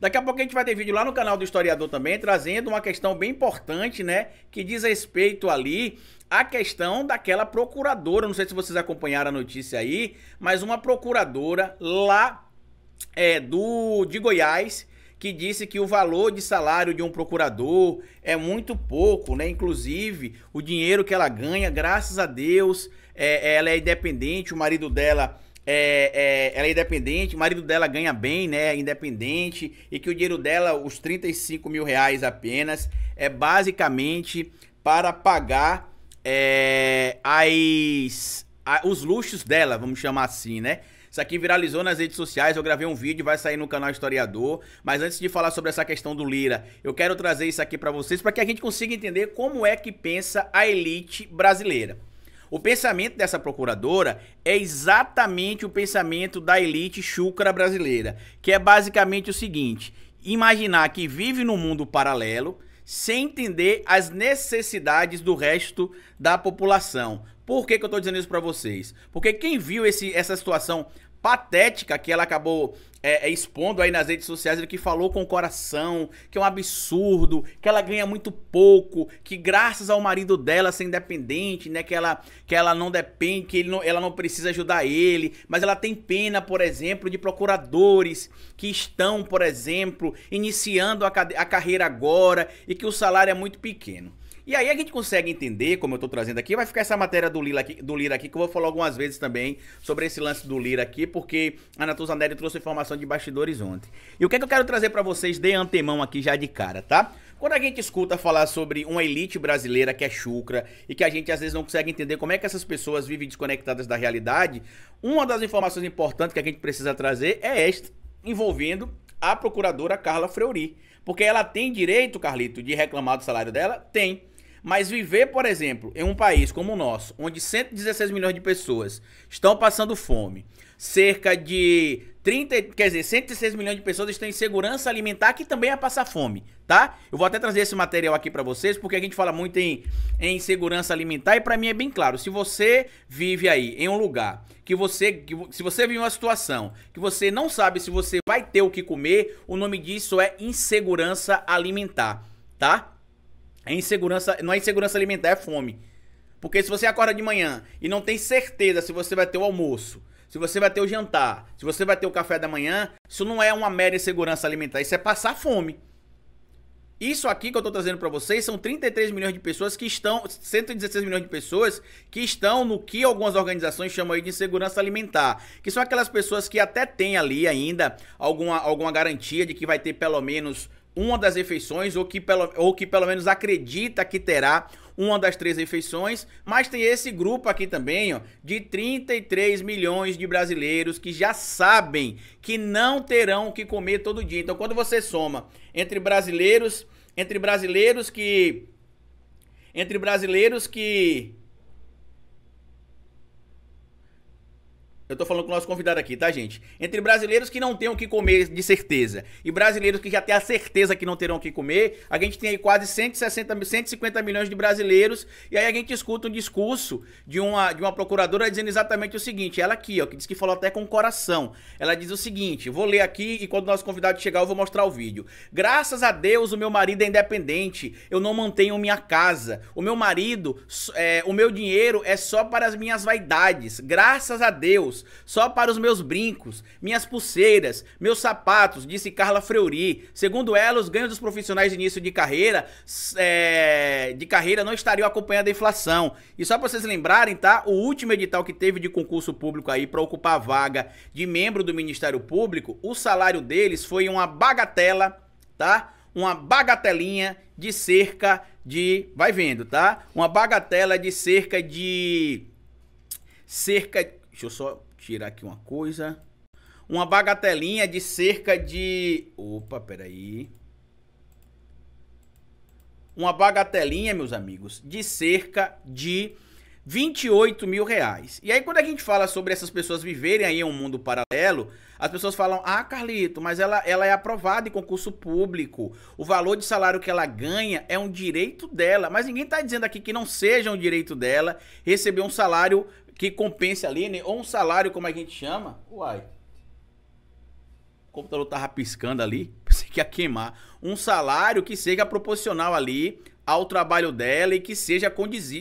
Daqui a pouco a gente vai ter vídeo lá no canal do historiador também, trazendo uma questão bem importante, né? Que diz respeito ali a questão daquela procuradora. Não sei se vocês acompanharam a notícia aí, mas uma procuradora lá é, do de Goiás que disse que o valor de salário de um procurador é muito pouco, né? Inclusive, o dinheiro que ela ganha, graças a Deus, é, ela é independente, o marido dela é, é, ela é independente, o marido dela ganha bem, né? É independente, e que o dinheiro dela, os 35 mil reais apenas, é basicamente para pagar é, as, a, os luxos dela, vamos chamar assim, né? Isso aqui viralizou nas redes sociais, eu gravei um vídeo, vai sair no canal Historiador. Mas antes de falar sobre essa questão do Lira, eu quero trazer isso aqui para vocês para que a gente consiga entender como é que pensa a elite brasileira. O pensamento dessa procuradora é exatamente o pensamento da elite chucra brasileira, que é basicamente o seguinte: imaginar que vive num mundo paralelo sem entender as necessidades do resto da população. Por que, que eu estou dizendo isso para vocês? Porque quem viu esse, essa situação patética que ela acabou é, é, expondo aí nas redes sociais, ele que falou com o coração, que é um absurdo, que ela ganha muito pouco, que graças ao marido dela ser independente, né, que ela, que ela não depende, que não, ela não precisa ajudar ele, mas ela tem pena, por exemplo, de procuradores que estão, por exemplo, iniciando a, a carreira agora e que o salário é muito pequeno. E aí a gente consegue entender, como eu tô trazendo aqui, vai ficar essa matéria do Lira aqui, do Lira aqui que eu vou falar algumas vezes também sobre esse lance do Lira aqui, porque a Natuza Nery trouxe informação de bastidores ontem. E o que é que eu quero trazer para vocês de antemão aqui já de cara, tá? Quando a gente escuta falar sobre uma elite brasileira que é chucra e que a gente às vezes não consegue entender como é que essas pessoas vivem desconectadas da realidade, uma das informações importantes que a gente precisa trazer é esta, envolvendo a procuradora Carla Freuri. Porque ela tem direito, Carlito, de reclamar do salário dela? Tem. Mas viver, por exemplo, em um país como o nosso, onde 116 milhões de pessoas estão passando fome, cerca de 30, quer dizer, 106 milhões de pessoas estão em segurança alimentar, que também é passar fome, tá? Eu vou até trazer esse material aqui para vocês, porque a gente fala muito em, em segurança alimentar e para mim é bem claro. Se você vive aí em um lugar que você, que, se você vive uma situação que você não sabe se você vai ter o que comer, o nome disso é insegurança alimentar, tá? É insegurança, não é insegurança alimentar, é fome. Porque se você acorda de manhã e não tem certeza se você vai ter o almoço, se você vai ter o jantar, se você vai ter o café da manhã, isso não é uma mera insegurança alimentar, isso é passar fome. Isso aqui que eu estou trazendo para vocês são 33 milhões de pessoas que estão, 116 milhões de pessoas que estão no que algumas organizações chamam de insegurança alimentar, que são aquelas pessoas que até têm ali ainda alguma, alguma garantia de que vai ter pelo menos uma das refeições ou que pelo, ou que pelo menos acredita que terá uma das três refeições, mas tem esse grupo aqui também, ó, de 33 milhões de brasileiros que já sabem que não terão o que comer todo dia. Então, quando você soma entre brasileiros, entre brasileiros que entre brasileiros que Eu tô falando com o nosso convidado aqui, tá, gente? Entre brasileiros que não têm o que comer de certeza e brasileiros que já têm a certeza que não terão o que comer, a gente tem aí quase 160, 150 milhões de brasileiros e aí a gente escuta um discurso de uma, de uma procuradora dizendo exatamente o seguinte, ela aqui, ó, que diz que falou até com o coração. Ela diz o seguinte, vou ler aqui e quando o nosso convidado chegar eu vou mostrar o vídeo. Graças a Deus o meu marido é independente, eu não mantenho minha casa, o meu marido, é, o meu dinheiro é só para as minhas vaidades. Graças a Deus meus, só para os meus brincos, minhas pulseiras, meus sapatos, disse Carla Freuri. Segundo ela, os ganhos dos profissionais de início de carreira, é, de carreira não estariam acompanhando a inflação. E só para vocês lembrarem, tá? O último edital que teve de concurso público aí para ocupar a vaga de membro do Ministério Público, o salário deles foi uma bagatela, tá? Uma bagatelinha de cerca de, vai vendo, tá? Uma bagatela de cerca de cerca. Deixa eu só Tirar aqui uma coisa. Uma bagatelinha de cerca de... Opa, peraí. Uma bagatelinha, meus amigos, de cerca de 28 mil reais. E aí quando a gente fala sobre essas pessoas viverem aí em um mundo paralelo, as pessoas falam, ah, Carlito, mas ela, ela é aprovada em concurso público, o valor de salário que ela ganha é um direito dela, mas ninguém está dizendo aqui que não seja um direito dela receber um salário que compense ali, né? Ou um salário, como a gente chama. Uai. O computador tava piscando ali. Pensei que ia queimar. Um salário que seja proporcional ali ao trabalho dela e que seja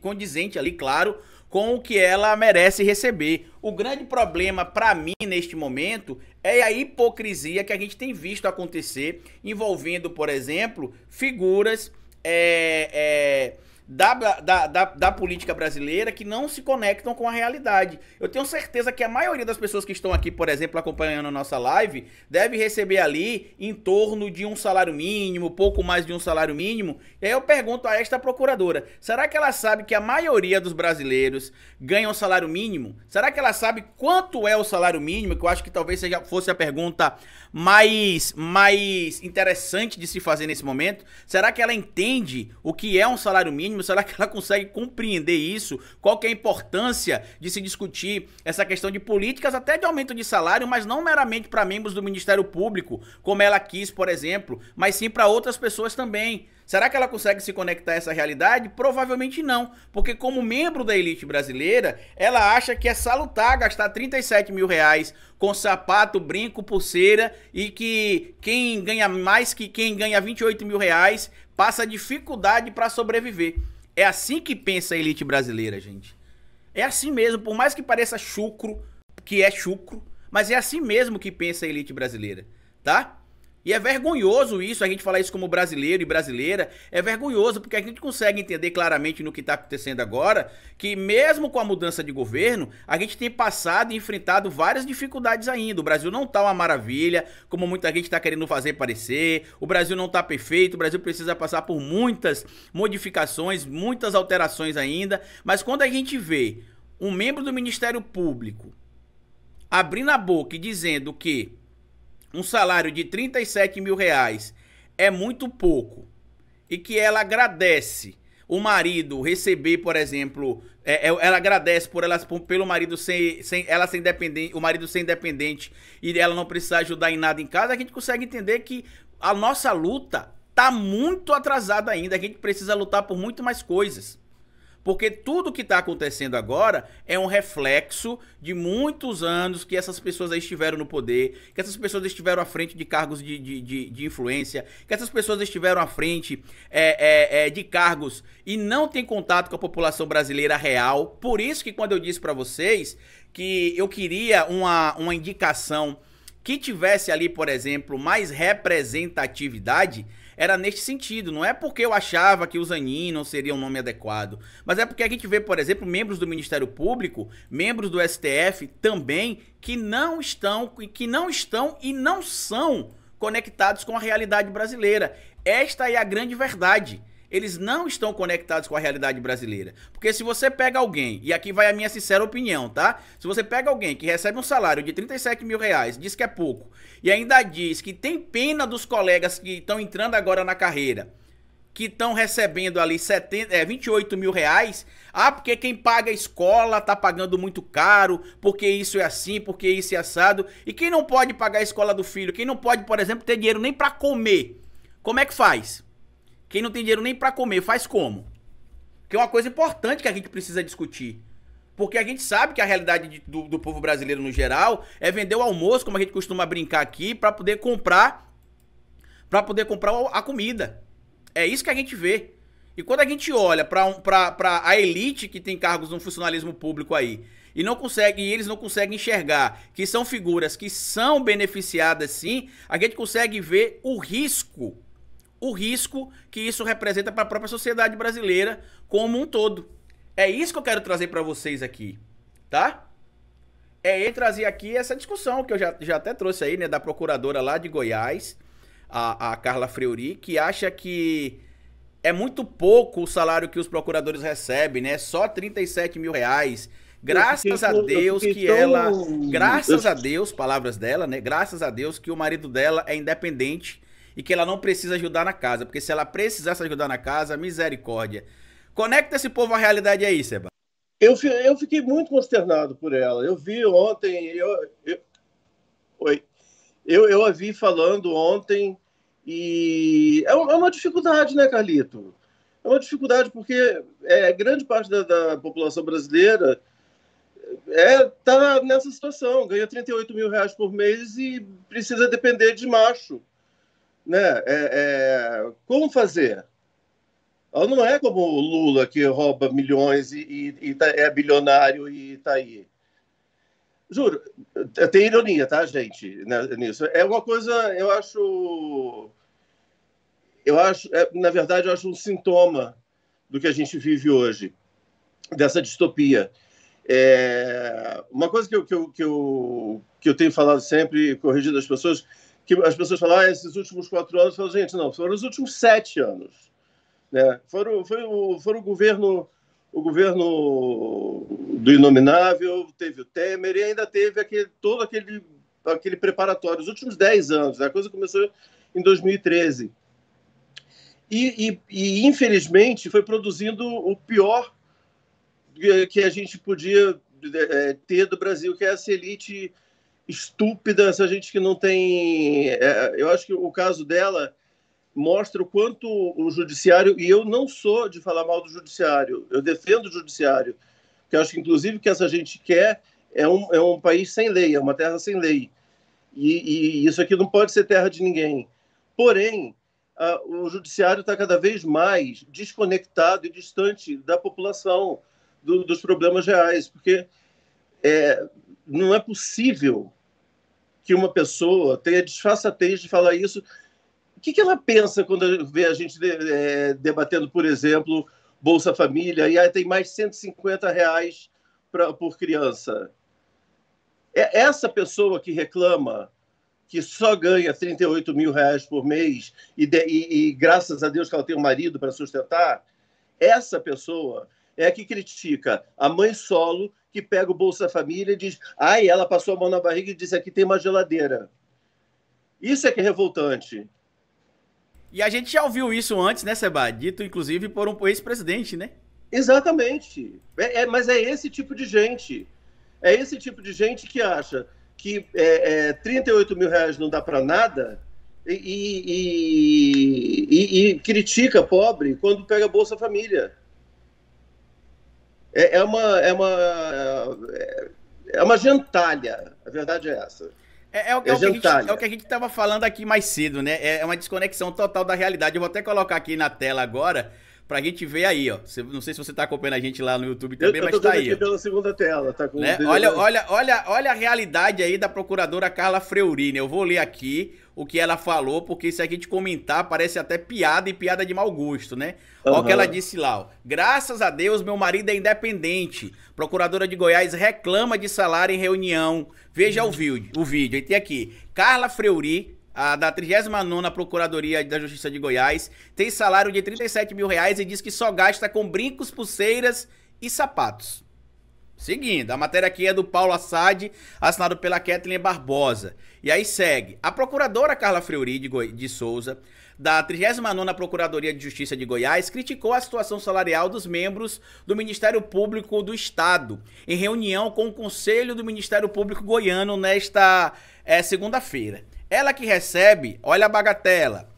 condizente ali, claro, com o que ela merece receber. O grande problema para mim neste momento é a hipocrisia que a gente tem visto acontecer envolvendo, por exemplo, figuras é, é, da, da, da, da, política brasileira que não se conectam com a realidade. Eu tenho certeza que a maioria das pessoas que estão aqui, por exemplo, acompanhando a nossa live, deve receber ali em torno de um salário mínimo, pouco mais de um salário mínimo. E aí eu pergunto a esta procuradora: será que ela sabe que a maioria dos brasileiros ganha o salário mínimo? Será que ela sabe quanto é o salário mínimo? Que eu acho que talvez seja, fosse a pergunta mais, mais interessante de se fazer nesse momento. Será que ela entende o que é um salário mínimo? mínimo, será que ela consegue compreender isso? Qual que é a importância de se discutir essa questão de políticas até de aumento de salário, mas não meramente para membros do Ministério Público, como ela quis, por exemplo, mas sim para outras pessoas também. Será que ela consegue se conectar a essa realidade? Provavelmente não, porque como membro da elite brasileira, ela acha que é salutar gastar 37 mil reais com sapato, brinco, pulseira e que quem ganha mais que quem ganha 28 mil reais passa dificuldade para sobreviver. É assim que pensa a elite brasileira, gente. É assim mesmo, por mais que pareça chucro, que é chucro, mas é assim mesmo que pensa a elite brasileira, tá? E é vergonhoso isso, a gente falar isso como brasileiro e brasileira, é vergonhoso porque a gente consegue entender claramente no que está acontecendo agora que, mesmo com a mudança de governo, a gente tem passado e enfrentado várias dificuldades ainda. O Brasil não está uma maravilha, como muita gente está querendo fazer parecer, o Brasil não está perfeito, o Brasil precisa passar por muitas modificações, muitas alterações ainda, mas quando a gente vê um membro do Ministério Público abrindo a boca e dizendo que um salário de 37 mil reais é muito pouco e que ela agradece o marido receber, por exemplo, é, é ela agradece por ela, pelo marido sem, sem ela ser independente, o marido ser independente e ela não precisar ajudar em nada em casa, a gente consegue entender que a nossa luta tá muito atrasada ainda, a gente precisa lutar por muito mais coisas. Porque tudo que está acontecendo agora é um reflexo de muitos anos que essas pessoas aí estiveram no poder, que essas pessoas estiveram à frente de cargos de, de, de, de influência, que essas pessoas estiveram à frente é, é, é, de cargos e não tem contato com a população brasileira real. Por isso que quando eu disse para vocês que eu queria uma, uma indicação que tivesse ali, por exemplo, mais representatividade, era neste sentido. Não é porque eu achava que o Zanin não seria um nome adequado, mas é porque a gente vê, por exemplo, membros do Ministério Público, membros do STF também que não estão que não estão e não são conectados com a realidade brasileira. Esta é a grande verdade eles não estão conectados com a realidade brasileira. Porque se você pega alguém, e aqui vai a minha sincera opinião, tá? Se você pega alguém que recebe um salário de 37 mil reais, diz que é pouco, e ainda diz que tem pena dos colegas que estão entrando agora na carreira, que estão recebendo ali 70, é, 28 mil reais, ah, porque quem paga a escola tá pagando muito caro, porque isso é assim, porque isso é assado, e quem não pode pagar a escola do filho, quem não pode, por exemplo, ter dinheiro nem para comer, como é que faz? Quem não tem dinheiro nem para comer, faz como? Que é uma coisa importante que a gente precisa discutir. Porque a gente sabe que a realidade de, do, do, povo brasileiro no geral é vender o almoço, como a gente costuma brincar aqui, para poder comprar para poder comprar a comida. É isso que a gente vê. E quando a gente olha para um, pra, a elite que tem cargos no funcionalismo público aí e não consegue, e eles não conseguem enxergar que são figuras que são beneficiadas sim, a gente consegue ver o risco o risco que isso representa para a própria sociedade brasileira como um todo. É isso que eu quero trazer para vocês aqui, tá? É eu trazer aqui essa discussão que eu já, já até trouxe aí, né, da procuradora lá de Goiás, a, a Carla Freuri, que acha que é muito pouco o salário que os procuradores recebem, né? Só 37 mil reais. Graças a Deus que ela. Graças a Deus, palavras dela, né? Graças a Deus que o marido dela é independente e que ela não precisa ajudar na casa, porque se ela precisasse ajudar na casa, misericórdia. Conecta esse povo à realidade aí, Seba. Eu, eu fiquei muito consternado por ela. Eu vi ontem, eu, eu, oi, eu, eu a vi falando ontem e é, é uma dificuldade, né, Carlito? É uma dificuldade porque é, grande parte da, da população brasileira está é, tá nessa situação, ganha 38 mil reais por mês e precisa depender de macho né? É, é, como fazer? Ela não é como o Lula que rouba milhões e, e, e tá, é bilionário e está aí. Juro, tem ironia, tá, gente, né, nisso. É uma coisa, eu acho. Eu acho, é, na verdade, eu acho um sintoma do que a gente vive hoje, dessa distopia. É, uma coisa que eu, que, eu, que, eu, que eu tenho falado sempre, corrigindo as pessoas, que as pessoas falam, ah, esses últimos quatro anos, eu gente, não, foram os últimos sete anos. Né? Foram, foi o, foram o governo o governo do inominável, teve o Temer e ainda teve aquele, todo aquele, aquele preparatório, os últimos dez anos. Né? A coisa começou em 2013. E, e, e, infelizmente, foi produzindo o pior que a gente podia é, ter do Brasil, que é essa elite estúpida, essa gente que não tem. É, eu acho que o caso dela mostra o quanto o judiciário, e eu não sou de falar mal do judiciário, eu defendo o judiciário, que acho que, inclusive, que essa gente quer é um, é um país sem lei, é uma terra sem lei. E, e isso aqui não pode ser terra de ninguém. Porém, a, o judiciário está cada vez mais desconectado e distante da população, do, dos problemas reais, porque é, não é possível que uma pessoa tenha disfarçatez de falar isso. O que, que ela pensa quando vê a gente de, é, debatendo, por exemplo, Bolsa Família, e aí tem mais 150 reais pra, por criança? É essa pessoa que reclama que só ganha 38 mil reais por mês e, de, e, e graças a Deus que ela tem um marido para sustentar, essa pessoa é a que critica a mãe solo que pega o Bolsa Família e diz: ai, ela passou a mão na barriga e disse: aqui tem uma geladeira. Isso é que é revoltante. E a gente já ouviu isso antes, né, Seba? Dito, inclusive, por um ex-presidente, né? Exatamente. É, é, mas é esse tipo de gente. É esse tipo de gente que acha que é, é 38 mil reais não dá para nada e, e, e, e critica pobre quando pega Bolsa Família. É, é uma. É uma é, é uma gentalha, a verdade é essa. É, é, o, é, o é gente, é, o, que a gente estava falando aqui mais cedo, né? É, é uma desconexão total da realidade. Eu vou até colocar aqui na tela agora pra gente ver aí, ó. Não sei se você tá acompanhando a gente lá no YouTube também, mas eu tô tá aí. Aqui pela segunda tela, tá com né? Olha, olha, olha, olha a realidade aí da procuradora Carla Freurini. Né? Eu vou ler aqui o que ela falou, porque se a gente comentar, parece até piada e piada de mau gosto, né? Uhum. Olha o que ela disse lá, ó. Graças a Deus, meu marido é independente. Procuradora de Goiás reclama de salário em reunião. Veja uhum. o vídeo. O vídeo, aí tem aqui. Carla Freuri a, da 39 Procuradoria da Justiça de Goiás, tem salário de 37 mil reais e diz que só gasta com brincos, pulseiras e sapatos. Seguindo, a matéria aqui é do Paulo Assad, assinado pela Kathleen Barbosa. E aí segue. A procuradora Carla Freuri de, Goi de Souza, da 39 Procuradoria de Justiça de Goiás, criticou a situação salarial dos membros do Ministério Público do Estado, em reunião com o Conselho do Ministério Público Goiano nesta é, segunda-feira. Ela que recebe, olha a bagatela,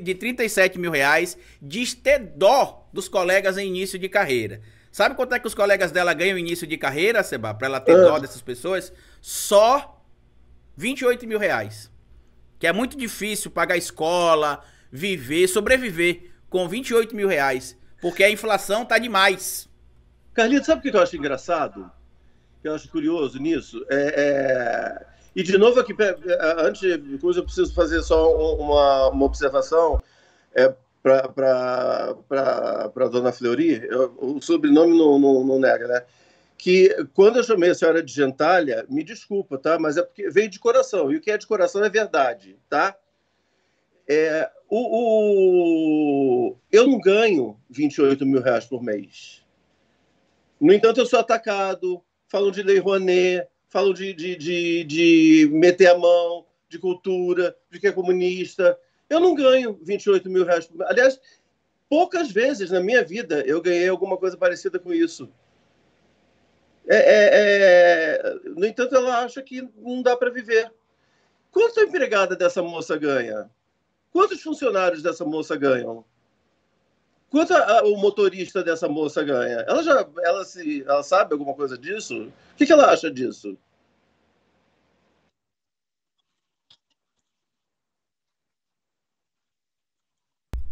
de 37 mil reais, diz ter dó dos colegas em início de carreira. Sabe quanto é que os colegas dela ganham início de carreira, Seba, para ela ter é. dó dessas pessoas? Só 28 mil reais. Que é muito difícil pagar escola, viver, sobreviver com 28 mil reais. Porque a inflação tá demais. Carlinhos, sabe o que eu acho engraçado? que eu acho curioso nisso. É, é... E, de novo, aqui, é, antes de coisa, eu preciso fazer só uma, uma observação é, para a dona Fleury. Eu, o sobrenome não, não, não nega, né? que quando eu chamei a senhora de gentalha, me desculpa, tá? Mas é porque veio de coração, e o que é de coração é verdade, tá? É, o, o... Eu não ganho 28 mil reais por mês. No entanto, eu sou atacado, falam de Lei Rouanet, falam de, de, de, de meter a mão, de cultura, de que é comunista. Eu não ganho 28 mil reais. Aliás, poucas vezes na minha vida eu ganhei alguma coisa parecida com isso. É, é, é... No entanto, ela acha que não dá para viver. Quanto a empregada dessa moça ganha? Quantos funcionários dessa moça ganham? Quanto a, a, o motorista dessa moça ganha? Ela já ela se ela sabe alguma coisa disso? O que, que ela acha disso?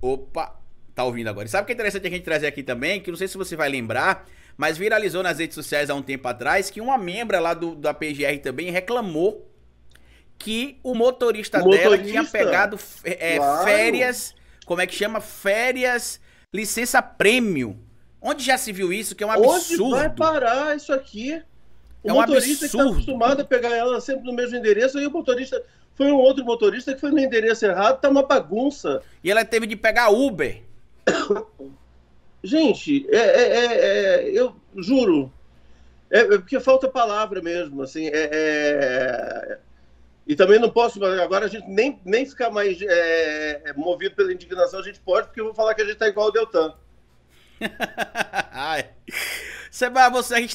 Opa, tá ouvindo agora. E sabe o que é interessante a gente trazer aqui também? Que não sei se você vai lembrar, mas viralizou nas redes sociais há um tempo atrás que uma membra lá do, da PGR também reclamou que o motorista, motorista? dela tinha pegado é, claro. férias. Como é que chama? Férias licença prêmio. Onde já se viu isso? Que é um absurdo. Onde vai parar isso aqui? O é um motorista tá absurdo. que está acostumado a pegar ela sempre no mesmo endereço, aí o motorista foi um outro motorista que foi no endereço errado, tá uma bagunça. E ela teve de pegar Uber. Gente, é, é, é, é eu juro, é, é, porque falta palavra mesmo, assim, é, é e também não posso, agora a gente nem, nem ficar mais é, é, movido pela indignação, a gente pode, porque eu vou falar que a gente tá igual o Deltan. Ai. Seba, você, a gente